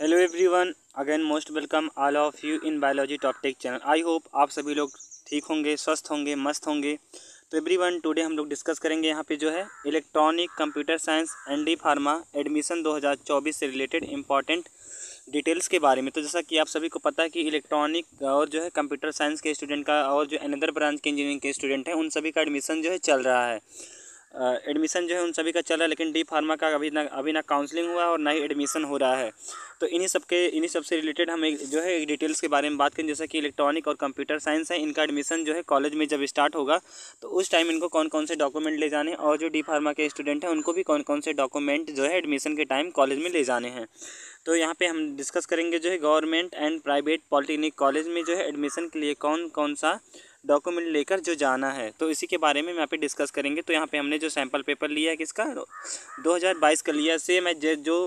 hello everyone again most welcome all of you in biology top tech channel I hope आप सभी लोग ठीक होंगे स्वस्थ होंगे मस्त होंगे तो एवरीवन टुडे हम लोग डिस्कस करेंगे यहाँ पे जो है electronic computer science and D pharma admission 2024 से रिलेटेड इंपॉर्टेंट डिटेल्स के बारे में तो जैसा कि आप सभी को पता है कि इलेक्ट्रॉनिक और जो है कंप्यूटर साइंस के स्टूडेंट का और जो अनदर ब्रांच के इंजीनियरिंग के स्टूडेंट हैं उन सभी का एडमिशन जो है चल रहा है एडमिशन जो है उन सभी का चल रहा है लेकिन डी फार्मा का अभी ना अभी ना काउंसलिंग हुआ है और ना ही एडमिशन हो रहा है तो इन्हीं सब के इन्हीं सब से रिलेटेड हम एक जो है एक डिटेल्स के बारे में बात करें जैसे कि इलेक्ट्रॉनिक और कंप्यूटर साइंस है इनका एडमिशन जो है कॉलेज में जब स्टार्ट होगा तो उस टाइम इनको कौन कौन से डॉक्यूमेंट ले जाने और जो डी फार्मा के स्टूडेंट हैं उनको भी कौन कौन से डॉक्यूमेंट जो है एडमिशन के टाइम कॉलेज में ले जाने हैं तो यहाँ पे हम डिस्कस करेंगे जो है government and private polytechnic college में जो है एडमिशन के लिए कौन कौन सा डॉक्यूमेंट लेकर जो जाना है तो इसी के बारे में यहाँ पे डिस्कस करेंगे तो यहाँ पे हमने जो सैम्पल पेपर लिया है किसका 2022 का लिया से मैं जो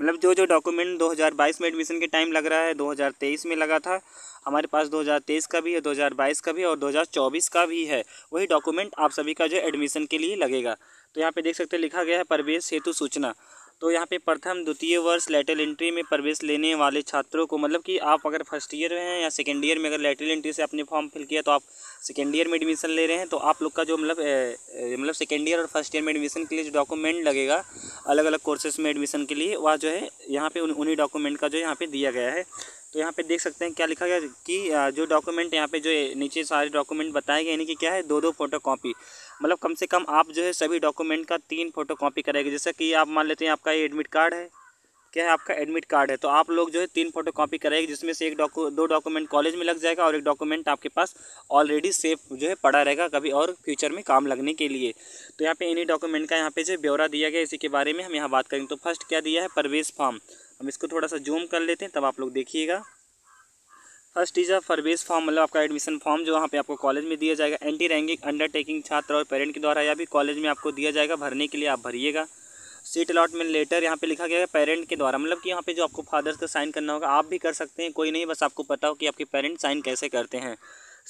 मतलब जो जो डॉक्यूमेंट 2022 में एडमिशन के टाइम लग रहा है 2023 में लगा था हमारे पास 2023 का भी है 2022 का भी और 2024 का भी है वही डॉक्यूमेंट आप सभी का जो एडमिशन के लिए लगेगा तो यहाँ पे देख सकते हैं लिखा गया है प्रवेश हेतु सूचना तो यहाँ पे प्रथम द्वितीय वर्ष लेटरल एंट्री में प्रवेश लेने वाले छात्रों को मतलब कि आप अगर फर्स्ट ईयर में हैं या सेकेंड ईयर में अगर लेटरल एंट्री से आपने फॉर्म फिल किया तो आप सेकेंड ईयर में एडमिशन ले रहे हैं तो आप लोग का जो मतलब मतलब सेकेंड ईयर और फर्स्ट ईयर में एडमिशन के लिए जो डॉक्यूमेंट लगेगा अलग अलग कोर्सेज में एडमिशन के लिए वह जो है यहाँ पे उन, उन्हीं डॉक्यूमेंट का जो यहाँ पर दिया गया है तो यहाँ पे देख सकते हैं क्या लिखा गया कि जो डॉक्यूमेंट यहाँ पे जो नीचे सारे डॉक्यूमेंट बताए गए यानी कि क्या है दो दो फोटो कॉपी मतलब कम से कम आप जो है सभी डॉक्यूमेंट का तीन फोटो कॉपी करेंगे जैसे कि आप मान लेते हैं आपका ये एडमिट कार्ड है क्या है आपका एडमिट कार्ड है तो आप लोग जो है तीन फोटो कॉपी करेंगे जिसमें से एक डॉक्यू दो डॉक्यूमेंट कॉलेज में लग जाएगा और एक डॉक्यूमेंट आपके पास ऑलरेडी सेफ जो है पड़ा रहेगा कभी और फ्यूचर में काम लगने के लिए तो यहाँ पे इन्हीं डॉक्यूमेंट का यहाँ पे जो ब्यौरा दिया गया इसी के बारे में हम यहाँ बात करेंगे तो फर्स्ट क्या दिया है प्रवेश फॉर्म हम इसको थोड़ा सा जूम कर लेते हैं तब आप लोग देखिएगा फर्स्ट इज अ फरवेज फॉर्म मतलब आपका एडमिशन फॉर्म जो वहाँ पे आपको कॉलेज में दिया जाएगा एंटी रैंकिंग अंडरटेकिंग छात्र और पेरेंट के द्वारा या भी कॉलेज में आपको दिया जाएगा भरने के लिए आप भरिएगा सीट अलॉटमेंट लेटर यहाँ पे लिखा गया है पेरेंट के द्वारा मतलब कि यहाँ पे जो आपको फादर्स का साइन करना होगा आप भी कर सकते हैं कोई नहीं बस आपको पता हो कि आपके पेरेंट साइन कैसे करते हैं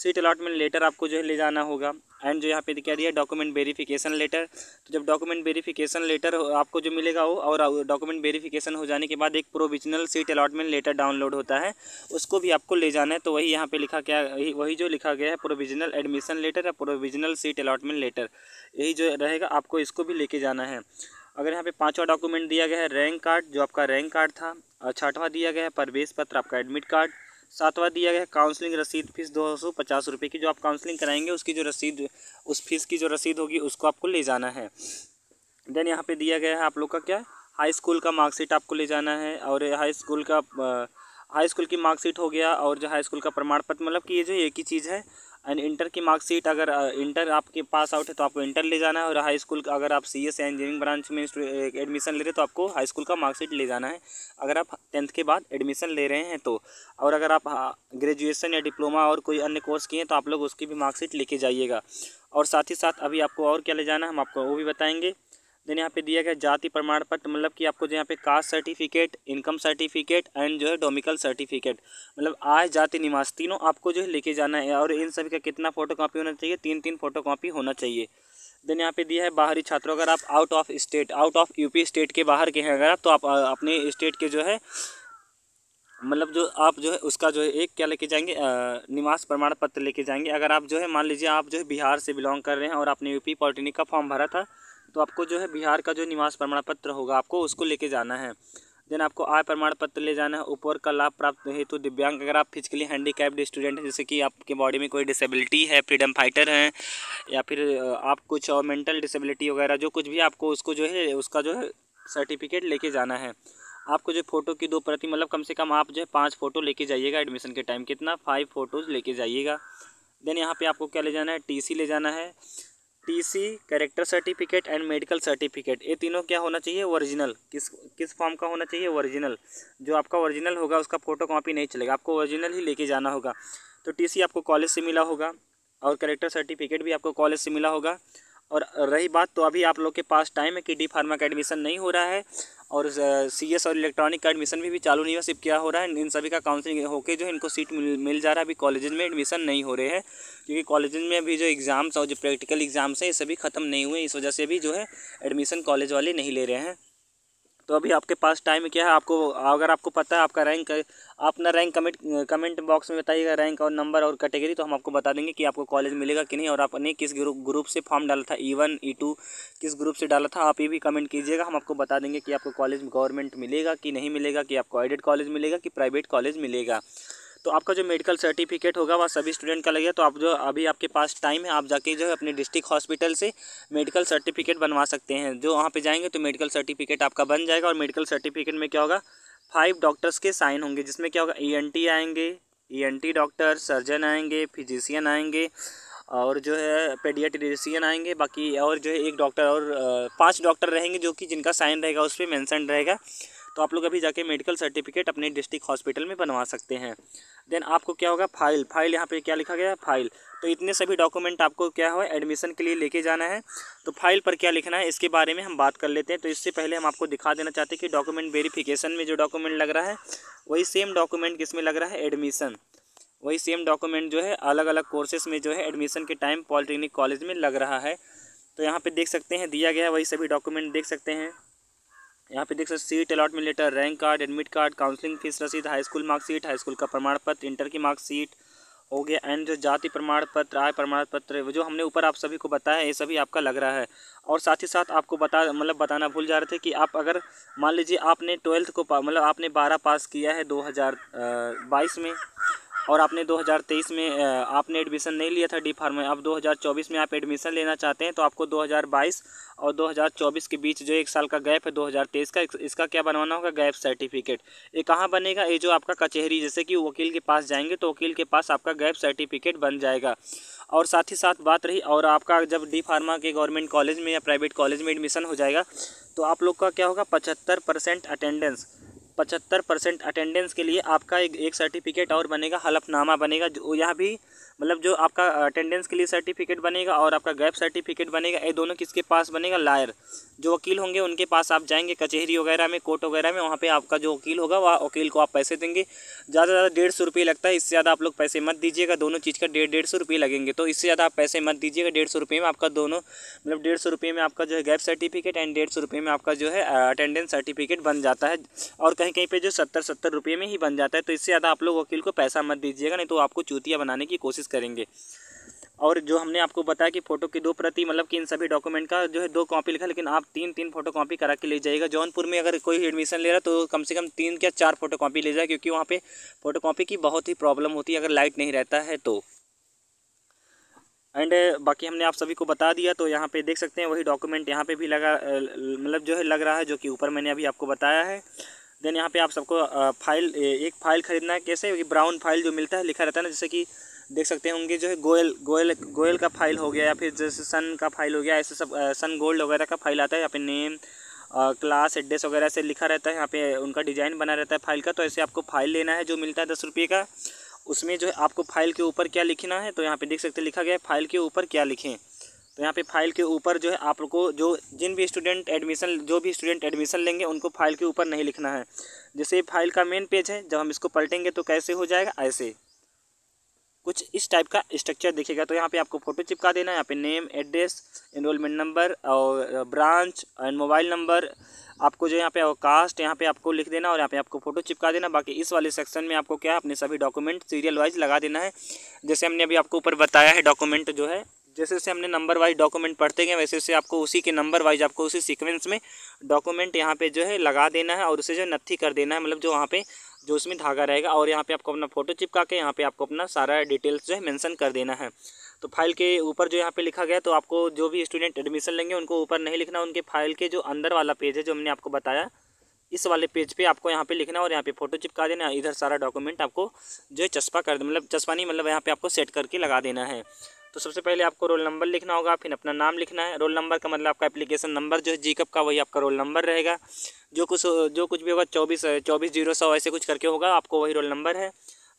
सीट अलॉटमेंट लेटर आपको जो है ले जाना होगा एंड जो यहाँ पे क्या दिया डॉक्यूमेंट वेरिफिकेशन लेटर तो जब डॉक्यूमेंट वेरिफिकेशन लेटर आपको जो मिलेगा वो और डॉक्यूमेंट वेरिफिकेशन हो जाने के बाद एक provisional seat allotment letter download होता है उसको भी आपको ले जाना है तो वही यहाँ पे लिखा क्या वही जो लिखा गया है प्रोविजनल एडमिशन लेटर या प्रोविजनल सीट अलॉटमेंट लेटर यही जो रहेगा आपको इसको भी लेके जाना है अगर यहाँ पे पांचवा डॉक्यूमेंट दिया गया है रैंक कार्ड जो आपका रैंक कार्ड था और छठवा दिया गया है प्रवेश पत्र आपका एडमिट कार्ड सातवां दिया गया है काउंसलिंग रसीद फीस दो सौ पचास रुपये की जो आप काउंसलिंग कराएंगे उसकी जो रसीद उस फीस की जो रसीद होगी उसको आपको ले जाना है देन यहाँ पे दिया गया है आप लोग का क्या हाई स्कूल का मार्कशीट आपको ले जाना है और हाई स्कूल का हाई स्कूल की मार्कशीट हो गया और जो हाई स्कूल का प्रमाण पत्र मतलब कि ये जो एक ही चीज़ है एंड इंटर की मार्कशीट अगर इंटर आपके पास आउट है तो आपको इंटर ले जाना है और हाई स्कूल अगर आप सी एस या इंजीनियरिंग ब्रांच में एडमिशन ले रहे हैं तो आपको हाई स्कूल का मार्कशीट ले जाना है अगर आप टेंथ के बाद एडमिशन ले रहे हैं तो और अगर आप ग्रेजुएसन हाँ, या डिप्लोमा और कोई अन्य कोर्स किए हैं तो आप लोग उसकी भी मार्कशीट लेके जाइएगा और साथ ही साथ अभी आपको और क्या ले जाना है हम आपको वो भी बताएँगे देन यहाँ पे दिया गया जाति प्रमाण पत्र मतलब कि आपको जो यहाँ पे caste certificate income certificate and जो है डोमिकल सर्टिफिकेट मतलब आय जाति निवास तीनों आपको जो है लेके जाना है और इन सभी का कितना फोटो कापी होना चाहिए तीन तीन फोटो कापी होना चाहिए देन यहाँ पे दिया है बाहरी छात्रों अगर आप out of state out of UP state के बाहर के हैं अगर आप तो आप अपने स्टेट के जो है मतलब जो आप जो है उसका जो है एक क्या लेके जाएंगे निवास प्रमाण पत्र लेके जाएंगे अगर आप जो है मान लीजिए आप जो है बिहार से बिलोंग कर रहे हैं और आपने यूपी पॉलिटेक्निक का फॉर्म भरा था तो आपको जो है बिहार का जो निवास प्रमाण पत्र होगा आपको उसको लेके जाना है देन आपको आय प्रमाण पत्र ले जाना है ऊपर का लाभ प्राप्त हेतु तो दिव्यांग अगर आप फिजिकली हैंडीकैप्ड स्टूडेंट हैं जैसे कि आपके बॉडी में कोई डिसेबिलिटी है फ्रीडम फाइटर हैं या फिर आप कुछ और मेंटल डिसेबिलिटी वगैरह जो कुछ भी आपको उसको जो है उसका जो है सर्टिफिकेट लेके जाना है आपको जो फ़ोटो की दो प्रति मतलब कम से कम आप जो है पाँच फ़ोटो लेके जाइएगा एडमिशन के टाइम कितना फाइव फ़ोटोज़ लेके जाइएगा देन यहाँ पे आपको क्या ले जाना है टीसी ले जाना है TC character certificate and medical certificate ये तीनों क्या होना चाहिए ओरिजिनल किस किस फॉर्म का होना चाहिए ओरिजिनल जो आपका ओरिजिनल होगा उसका फ़ोटो कॉपी नहीं चलेगा आपको ओरिजिनल ही लेके जाना होगा तो टीसी आपको कॉलेज से मिला होगा और कैरेक्टर सर्टिफिकेट भी आपको कॉलेज से मिला होगा और रही बात तो अभी आप लोग के पास टाइम है कि डी फार्मा का एडमिशन नहीं हो रहा है और सी एस और इलेक्ट्रॉनिक का एडमिशन भी, भी चालू नहीं हुआ सिर्फ क्या हो रहा है इन सभी का काउंसलिंग होकर जो इनको सीट मिल, मिल जा रहा है अभी कॉलेज में एडमिशन नहीं हो रहे हैं क्योंकि कॉलेज में अभी जो एग्ज़ाम्स और जो प्रैक्टिकल एग्ज़ाम्स हैं ये सभी ख़त्म नहीं हुए इस वजह से भी जो है एडमिशन कॉलेज वाले नहीं ले रहे हैं तो अभी आपके पास टाइम क्या है आपको अगर आपको पता है आपका रैंक अपना रैंक कमेंट कमेंट बॉक्स में बताइएगा रैंक और नंबर और कैटेगरी तो हम आपको बता देंगे कि आपको कॉलेज मिलेगा कि नहीं और आपने किस ग्रुप ग्रुप से फॉर्म डाला था ई वन ई टू किस ग्रुप से डाला था आप ये भी कमेंट कीजिएगा हम आपको बता देंगे कि आपको कॉलेज गवर्नमेंट मिलेगा कि नहीं मिलेगा कि आपको एडेड कॉलेज मिलेगा कि प्राइवेट कॉलेज मिलेगा तो आपका जो मेडिकल सर्टिफिकेट होगा वह सभी स्टूडेंट का लगेगा तो आप जो अभी आपके पास टाइम है आप जाके जो है अपने डिस्ट्रिक्ट हॉस्पिटल से मेडिकल सर्टिफिकेट बनवा सकते हैं जो वहाँ पर जाएंगे तो मेडिकल सर्टिफिकेट आपका बन जाएगा और मेडिकल सर्टिफिकेट में क्या होगा फाइव डॉक्टर्स के साइन होंगे जिसमें क्या होगा ई e आएंगे ई डॉक्टर सर्जन आएंगे फिजिशियन आएंगे और जो है पेडियाट्रिशियन आएंगे बाकी और जो है एक डॉक्टर और पांच डॉक्टर रहेंगे जो कि जिनका साइन रहेगा उस पर मैंसन रहेगा तो आप लोग अभी जाके मेडिकल सर्टिफिकेट अपने डिस्ट्रिक्ट हॉस्पिटल में बनवा सकते हैं देन आपको क्या होगा फाइल फाइल यहाँ पे क्या लिखा गया है फाइल तो इतने सभी डॉक्यूमेंट आपको क्या हो एडमिशन के लिए लेके जाना है तो फाइल पर क्या लिखना है इसके बारे में हम बात कर लेते हैं तो इससे पहले हम आपको दिखा देना चाहते हैं कि डॉक्यूमेंट वेरीफिकेशन में जो डॉक्यूमेंट लग रहा है वही सेम डॉक्यूमेंट किस में लग रहा है एडमिशन वही सेम डॉक्यूमेंट जो है अलग अलग कोर्सेस में जो है एडमिशन के टाइम पॉलिटेक्निक कॉलेज में लग रहा है तो यहाँ पे देख सकते हैं दिया गया है वही सभी डॉक्यूमेंट देख सकते हैं यहाँ पे देख सकते seat allotment letter rank card admit card counselling fee रसीद high school marksheet high school का प्रमाण पत्र इंटर की मार्कशीट हो गया एंड जो जाति प्रमाण पत्र आय प्रमाण पत्र जो हमने ऊपर आप सभी को बताया ये सभी आपका लग रहा है और साथ ही साथ आपको बता मतलब बताना भूल जा रहे थे कि आप अगर मान लीजिए आपने ट्वेल्थ को मतलब आपने बारह पास किया है दो हज़ार बाईस में और आपने 2023 में आपने एडमिशन नहीं लिया था डी फार्म में अब 2024 में आप एडमिशन लेना चाहते हैं तो आपको 2022 और 2024 के बीच जो एक साल का गैप है 2023 का इसका क्या बनवाना होगा गैप सर्टिफिकेट ये कहाँ बनेगा ये जो आपका कचहरी जैसे कि वकील के पास जाएंगे तो वकील के पास आपका गैप सर्टिफिकेट बन जाएगा और साथ ही साथ बात रही और आपका जब डी फार्मा के गवर्नमेंट कॉलेज में या प्राइवेट कॉलेज में एडमिशन हो जाएगा तो आप लोग का क्या होगा पचहत्तर परसेंट अटेंडेंस पचहत्तर परसेंट अटेंडेंस के लिए आपका एक सर्टिफिकेट और बनेगा हलफनामा बनेगा जो यह भी मतलब जो आपका अटेंडेंस के लिए सर्टिफिकेट बनेगा और आपका गैप सर्टिफिकेट बनेगा ये दोनों किसके पास बनेगा लायर जो वकील होंगे उनके पास आप जाएंगे कचहरी वगैरह में कोर्ट वगैरह में वहाँ पे आपका जो वकील होगा वह वकील को आप पैसे देंगे ज़्यादा से ज़्यादा डेढ़ सौ रुपये लगता है इससे ज़्यादा आप लोग पैसे मत दीजिएगा दोनों चीज़ का डेढ़ डेढ़ सौ रुपये लगेंगे तो इससे ज़्यादा आप पैसे मत दीजिएगा डेढ़ सौ रुपये में आपका दोनों मतलब डेढ़ सौ रुपये में आपका जो है गैप सर्टिफिकेट एंड डेढ़ सौ रुपये में आपका जो है अटेंडेंस सर्टिफिकेट बन जाता है और कहीं कहीं पर जो सत्तर सत्तर रुपये में ही बन जाता है तो इससे ज़्यादा आप लोग वकील को पैसा मत दीजिएगा नहीं तो आपको चूतिया बनाने की कोशिश करेंगे और जो हमने आपको बताया कि फ़ोटो की दो प्रति मतलब कि इन सभी डॉक्यूमेंट का जो है दो कॉपी लिखा लेकिन आप तीन तीन फोटो कॉपी करा के ले जाइएगा जौनपुर में अगर कोई एडमिशन ले रहा तो कम से कम तीन या चार फोटो कॉपी ले जाए क्योंकि वहाँ पे फोटो कॉपी की बहुत ही प्रॉब्लम होती है अगर लाइट नहीं रहता है तो एंड बाकी हमने आप सभी को बता दिया तो यहाँ पे देख सकते हैं वही डॉक्यूमेंट यहाँ पे भी लगा मतलब जो है लग रहा है जो कि ऊपर मैंने अभी आपको बताया है देन यहाँ पे आप सबको फाइल एक फाइल खरीदना है कैसे ब्राउन फाइल जो मिलता है लिखा रहता है ना जैसे कि देख सकते होंगे जो है गोयल गोयल गोयल का फाइल हो गया या फिर जैसे सन का फाइल हो गया ऐसे सब सन गोल्ड वगैरह का फाइल आता है यहाँ पे नेम क्लास एड्रेस वगैरह से लिखा रहता है यहाँ पे उनका डिज़ाइन बना रहता है फाइल का तो ऐसे आपको फाइल लेना है जो मिलता है दस रुपये का उसमें जो है आपको फाइल के ऊपर क्या लिखना है तो यहाँ पे देख सकते लिखा गया है फाइल के ऊपर क्या लिखें तो यहाँ पे फाइल के ऊपर जो है आपको जो जिन भी स्टूडेंट एडमिशन जो भी स्टूडेंट एडमिशन लेंगे उनको फाइल के ऊपर नहीं लिखना है जैसे फाइल का मेन पेज है जब हम इसको पलटेंगे तो कैसे हो जाएगा ऐसे कुछ इस टाइप का स्ट्रक्चर दिखेगा तो यहाँ पे आपको फ़ोटो चिपका देना है यहाँ पे नेम एड्रेस इनरोलमेंट नंबर और ब्रांच एंड मोबाइल नंबर आपको जो यहाँ पे कास्ट यहाँ पे आपको लिख देना और यहाँ पे आपको फ़ोटो चिपका देना बाकी इस वाले सेक्शन में आपको क्या है अपने सभी डॉक्यूमेंट सीरियल वाइज लगा देना है जैसे हमने अभी आपको ऊपर बताया है डॉक्यूमेंट जो है जैसे जैसे हमने नंबर वाइज डॉक्यूमेंट पढ़ते गए वैसे वैसे आपको उसी के नंबर वाइज आपको उसी सिक्वेंस में डॉक्यूमेंट यहाँ पे जो है लगा देना है और उसे जो नत्थी कर देना है मतलब जो वहाँ पे जो उसमें धागा रहेगा और यहाँ पे आपको अपना फोटो चिपका के यहाँ पे आपको अपना सारा डिटेल्स जो है मेंशन कर देना है तो फाइल के ऊपर जो यहाँ पे लिखा गया तो आपको जो भी स्टूडेंट एडमिशन लेंगे उनको ऊपर नहीं लिखना उनके फाइल के जो अंदर वाला पेज है जो हमने आपको बताया इस वाले पेज पे आपको यहाँ पे लिखना और यहाँ पे फोटो चिपका देना इधर सारा डॉक्यूमेंट आपको जो है चस्पा कर मतलब चस्पा नहीं मतलब यहाँ पे आपको सेट करके लगा देना है तो सबसे पहले आपको रोल नंबर लिखना होगा फिर अपना नाम लिखना है रोल नंबर का मतलब आपका एप्लीकेशन नंबर जो है जी का वही आपका रोल नंबर रहेगा जो कुछ जो कुछ भी होगा चौबीस चौबीस जीरो सौ ऐसे कुछ करके होगा आपको वही रोल नंबर है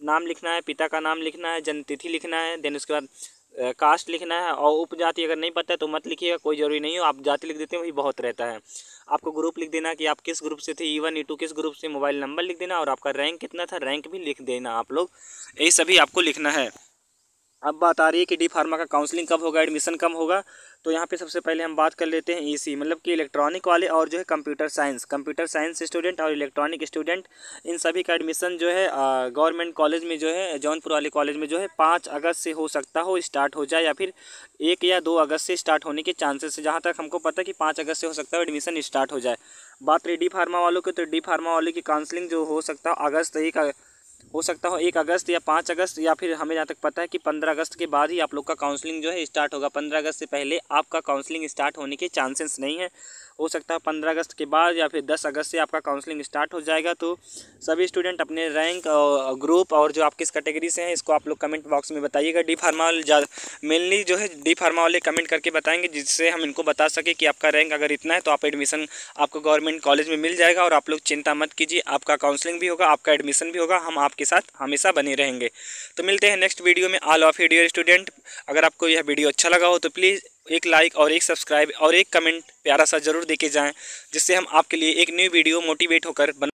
नाम लिखना है पिता का नाम लिखना है जन्मतिथि लिखना है देन उसके बाद कास्ट लिखना है और उपजाति अगर नहीं पता है तो मत लिखिएगा कोई ज़रूरी नहीं हो आप जाति लिख देते हैं वही बहुत रहता है आपको ग्रुप लिख देना कि आप किस ग्रुप से थे ई वन ई टू किस ग्रुप से मोबाइल नंबर लिख देना और आपका रैंक कितना था रैंक भी लिख देना आप लोग यही सभी आपको लिखना है अब बात आ रही है कि डी फार्मा का काउंसलिंग कब होगा एडमिशन कब होगा तो यहाँ पे सबसे पहले हम बात कर लेते हैं ईसी e मतलब कि इलेक्ट्रॉनिक वाले और जो है computer science computer science student और इलेक्ट्रॉनिक स्टूडेंट इन सभी का एडमिशन जो है गवर्नमेंट कॉलेज में जो है जौनपुर वाले कॉलेज में जो है पाँच अगस्त से हो सकता हो स्टार्ट हो जाए या फिर एक या दो अगस्त से स्टार्ट होने के चांसेस है जहाँ तक हमको पता है कि पाँच अगस्त से हो सकता है एडमिशन स्टार्ट हो जाए बात रही डी फार्मा वालों की तो डी फार्मा वालों की काउंसलिंग जो हो सकता है अगस्त एक हो सकता हो एक अगस्त या पाँच अगस्त या फिर हमें जहाँ तक पता है कि पंद्रह अगस्त के बाद ही आप लोग का काउंसलिंग जो है स्टार्ट होगा पंद्रह अगस्त से पहले आपका काउंसलिंग स्टार्ट होने के चांसेस नहीं है हो सकता है पंद्रह अगस्त के बाद या फिर दस अगस्त से आपका काउंसलिंग स्टार्ट हो जाएगा तो सभी स्टूडेंट अपने रैंक और ग्रुप और जो आप किस कैटेगरी से हैं इसको आप लोग कमेंट बॉक्स में बताइएगा डी फार्मा वाले मेनली जो है डी फार्मा वाले कमेंट करके बताएंगे जिससे हम इनको बता सके कि आपका रैंक अगर इतना है तो आप एडमिशन आपको गवर्नमेंट कॉलेज में मिल जाएगा और आप लोग चिंता मत कीजिए आपका काउंसलिंग भी होगा आपका एडमिशन भी होगा हम आप आपके साथ हमेशा बने रहेंगे तो मिलते हैं नेक्स्ट वीडियो में all of you dear student अगर आपको यह वीडियो अच्छा लगा हो तो प्लीज़ एक लाइक और एक सब्सक्राइब और एक कमेंट प्यारा सा जरूर देके जाएं जिससे हम आपके लिए एक न्यू वीडियो मोटिवेट होकर बना